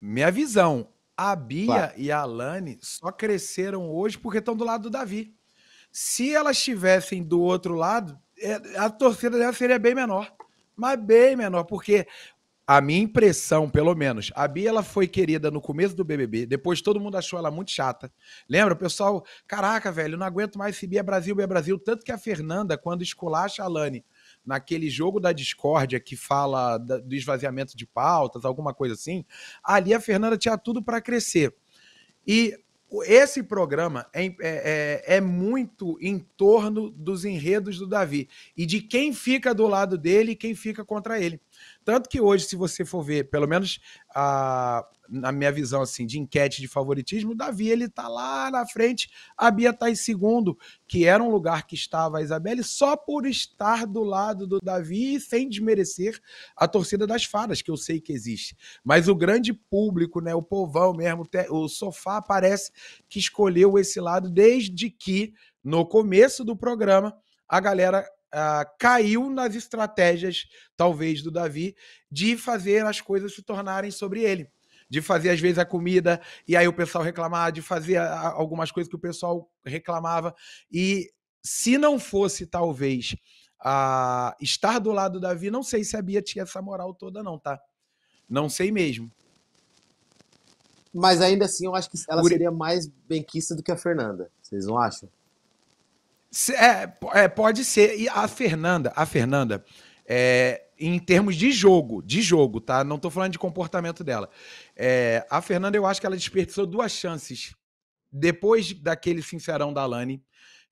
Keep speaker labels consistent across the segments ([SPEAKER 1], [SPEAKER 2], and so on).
[SPEAKER 1] Minha visão, a Bia claro. e a Alane só cresceram hoje porque estão do lado do Davi. Se elas estivessem do outro lado, é, a torcida dela seria bem menor. Mas bem menor, porque a minha impressão, pelo menos, a Bia ela foi querida no começo do BBB, depois todo mundo achou ela muito chata. Lembra, o pessoal, caraca, velho, não aguento mais se Bia Brasil, Bia Brasil, tanto que a Fernanda, quando esculacha a Alane, naquele jogo da discórdia que fala do esvaziamento de pautas, alguma coisa assim, ali a Fernanda tinha tudo para crescer. E esse programa é, é, é, é, muito em torno dos enredos do Davi e de quem fica do lado dele e quem fica contra ele. Tanto que hoje, se você for ver, pelo menos a, na minha visão, assim, de enquete de favoritismo, Davi, ele tá lá na frente, a Bia tá em segundo, que era um lugar que estava a Isabelle, só por estar do lado do Davi, sem desmerecer a torcida das fadas, que eu sei que existe. Mas o grande público, né, o povão mesmo, o sofá parece que escolheu esse lado desde que, no começo do programa, a galera Uh, caiu nas estratégias, talvez, do Davi, de fazer as coisas se tornarem sobre ele de fazer às vezes a comida e aí o pessoal reclamar, de fazer algumas coisas que o pessoal reclamava. E se não fosse talvez a estar do lado da Vi, não sei se a Bia tinha essa moral toda não, tá? Não sei mesmo. Mas ainda assim, eu acho que ela Por... seria mais benquista do que a Fernanda. Vocês não acham? É, é, pode ser. E a Fernanda, a Fernanda, é, em termos de jogo, de jogo, tá? Não estou falando de comportamento dela. É, a Fernanda, eu acho que ela desperdiçou duas chances depois daquele sincerão da Alane,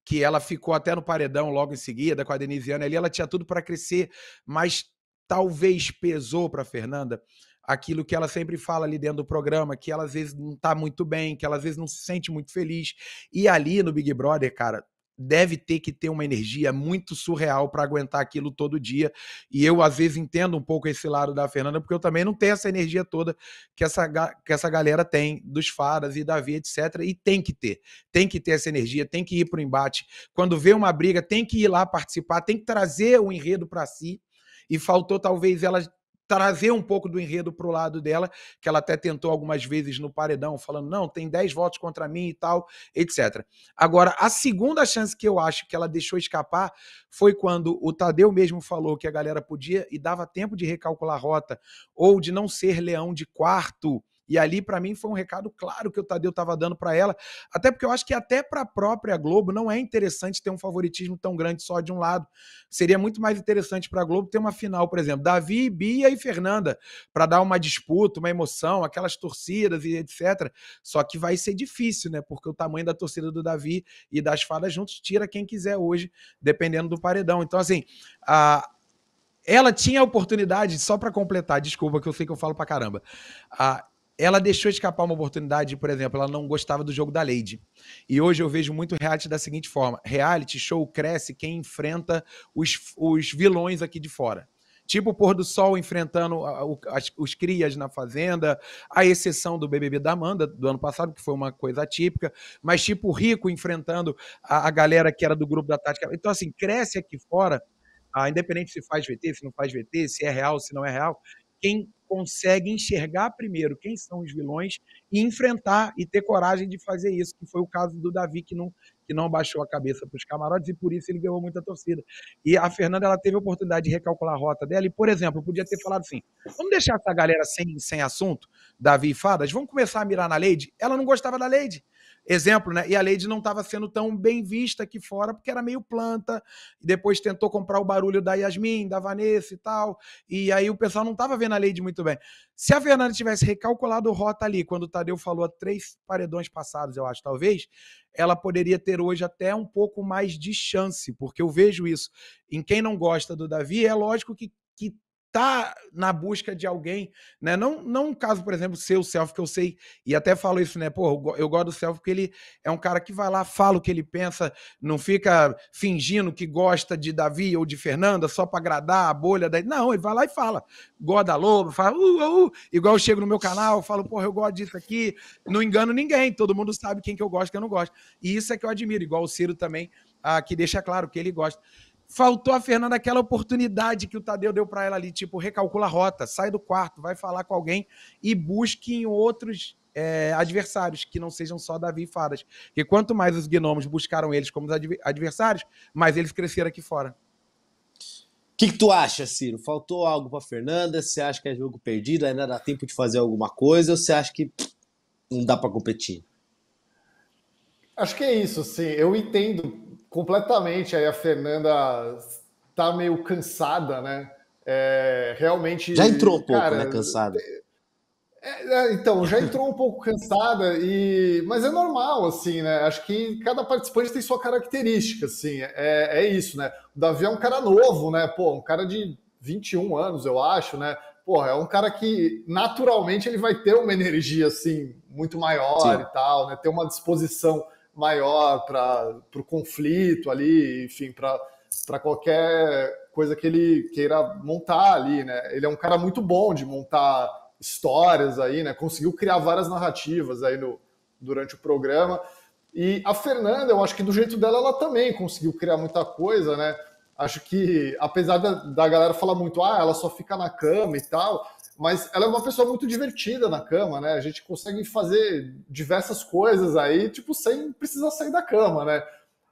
[SPEAKER 1] que ela ficou até no paredão logo em seguida com a Denisiana ali, ela tinha tudo para crescer, mas talvez pesou para Fernanda aquilo que ela sempre fala ali dentro do programa, que ela às vezes não está muito bem, que ela às vezes não se sente muito feliz. E ali no Big Brother, cara, deve ter que ter uma energia muito surreal para aguentar aquilo todo dia. E eu, às vezes, entendo um pouco esse lado da Fernanda, porque eu também não tenho essa energia toda que essa, que essa galera tem, dos faras e Davi, etc. E tem que ter. Tem que ter essa energia, tem que ir para o embate. Quando vê uma briga, tem que ir lá participar, tem que trazer o enredo para si. E faltou talvez ela trazer um pouco do enredo para o lado dela, que ela até tentou algumas vezes no paredão, falando, não, tem 10 votos contra mim e tal, etc. Agora, a segunda chance que eu acho que ela deixou escapar foi quando o Tadeu mesmo falou que a galera podia e dava tempo de recalcular a rota, ou de não ser leão de quarto, e ali, para mim, foi um recado claro que o Tadeu estava dando para ela. Até porque eu acho que até para a própria Globo não é interessante ter um favoritismo tão grande só de um lado. Seria muito mais interessante para a Globo ter uma final, por exemplo, Davi, Bia e Fernanda, para dar uma disputa, uma emoção, aquelas torcidas e etc. Só que vai ser difícil, né? Porque o tamanho da torcida do Davi e das falas juntos tira quem quiser hoje, dependendo do paredão. Então, assim, a, ela tinha a oportunidade, só para completar, desculpa que eu sei que eu falo para caramba. Ah, ela deixou escapar uma oportunidade, por exemplo, ela não gostava do jogo da Lady. E hoje eu vejo muito reality da seguinte forma: reality show cresce quem enfrenta os, os vilões aqui de fora. Tipo o pôr do sol enfrentando as, os crias na fazenda, a exceção do BBB da Amanda do ano passado, que foi uma coisa atípica, mas tipo o rico enfrentando a, a galera que era do grupo da Tática. Então, assim, cresce aqui fora, ah, independente se faz VT, se não faz VT, se é real, se não é real, quem consegue enxergar primeiro quem são os vilões e enfrentar e ter coragem de fazer isso, que foi o caso do Davi que não que não baixou a cabeça para os camarotes e por isso ele ganhou muita torcida. E a Fernanda ela teve a oportunidade de recalcular a rota dela e, por exemplo, podia ter falado assim: "Vamos deixar essa galera sem sem assunto, Davi e Fadas, vamos começar a mirar na Lady". Ela não gostava da Lady exemplo, né? E a Lady não estava sendo tão bem vista aqui fora, porque era meio planta, e depois tentou comprar o barulho da Yasmin, da Vanessa e tal, e aí o pessoal não estava vendo a Lady muito bem. Se a Fernanda tivesse recalculado o rota ali, quando o Tadeu falou três paredões passados, eu acho, talvez, ela poderia ter hoje até um pouco mais de chance, porque eu vejo isso. Em quem não gosta do Davi, é lógico que que tá na busca de alguém, né? Não, não um caso, por exemplo, seu self, que eu sei, e até falo isso, né? Pô, eu gosto do self porque ele é um cara que vai lá, fala o que ele pensa, não fica fingindo que gosta de Davi ou de Fernanda só para agradar a bolha. daí. Não, ele vai lá e fala. Gosta da loba, fala, uh, uh, uh, igual eu chego no meu canal, falo, porra, eu gosto disso aqui. Não engano ninguém, todo mundo sabe quem que eu gosto, quem eu não gosto. E isso é que eu admiro, igual o Ciro também, ah, que deixa claro que ele gosta faltou a Fernanda aquela oportunidade que o Tadeu deu para ela ali, tipo, recalcula a rota, sai do quarto, vai falar com alguém e busque em outros é, adversários, que não sejam só Davi e Fadas. Porque quanto mais os gnomos buscaram eles como adversários, mais eles cresceram aqui fora. O que, que, tu acha,
[SPEAKER 2] Ciro? Faltou algo para Fernanda? Você acha que é jogo perdido? Ainda dá tempo de fazer alguma coisa? Ou você acha que não dá para competir? Acho que é isso, sim. Eu entendo completamente. Aí a Fernanda tá meio cansada, né? É, realmente. Já entrou um pouco, cara, né? Cansada. É, é, então, já entrou um pouco cansada, e mas é normal, assim, né? Acho que cada participante tem sua característica, assim, é, é isso, né? O Davi é um cara novo, né? Pô, um cara de 21 anos, eu acho, né? Porra, é um cara que naturalmente ele vai ter uma energia assim muito maior Sim. e tal, né? Ter uma disposição maior para o conflito ali, enfim, para qualquer coisa que ele queira montar ali, né? Ele é um cara muito bom de montar histórias aí, né? Conseguiu criar várias narrativas aí no, durante o programa. E a Fernanda, eu acho que do jeito dela, ela também conseguiu criar muita coisa, né? Acho que, apesar da, da galera falar muito, ah, ela só fica na cama e tal, mas ela é uma pessoa muito divertida na cama, né? A gente consegue fazer diversas coisas aí, tipo, sem precisar sair da cama, né?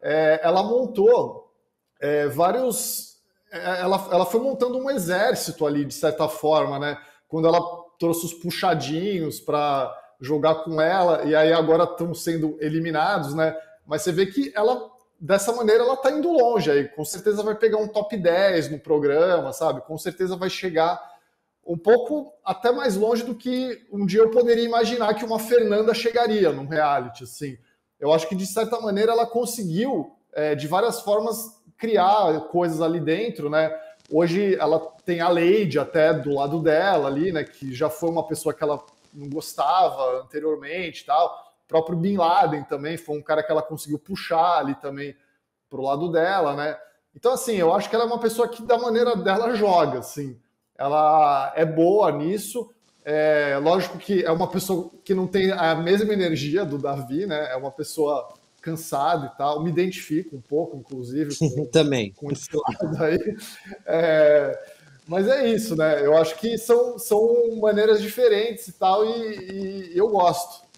[SPEAKER 2] É, ela montou é, vários. É, ela, ela foi montando um exército ali, de certa forma, né? Quando ela trouxe os puxadinhos para jogar com ela, e aí agora estão sendo eliminados, né? Mas você vê que ela, dessa maneira, ela tá indo longe aí. Com certeza vai pegar um top 10 no programa, sabe? Com certeza vai chegar um pouco até mais longe do que um dia eu poderia imaginar que uma Fernanda chegaria num reality, assim. Eu acho que, de certa maneira, ela conseguiu, é, de várias formas, criar coisas ali dentro, né? Hoje ela tem a Lady até do lado dela ali, né? Que já foi uma pessoa que ela não gostava anteriormente tal. O próprio Bin Laden também foi um cara que ela conseguiu puxar ali também pro lado dela, né? Então, assim, eu acho que ela é uma pessoa que, da maneira dela, joga, assim ela é boa nisso. É, lógico que é uma pessoa que não tem a mesma energia do Davi, né? É uma pessoa cansada e tal. Me identifico um pouco, inclusive. Com, Também. Com esse lado aí. É, mas é isso, né? Eu acho que são, são maneiras diferentes e tal, e, e eu gosto.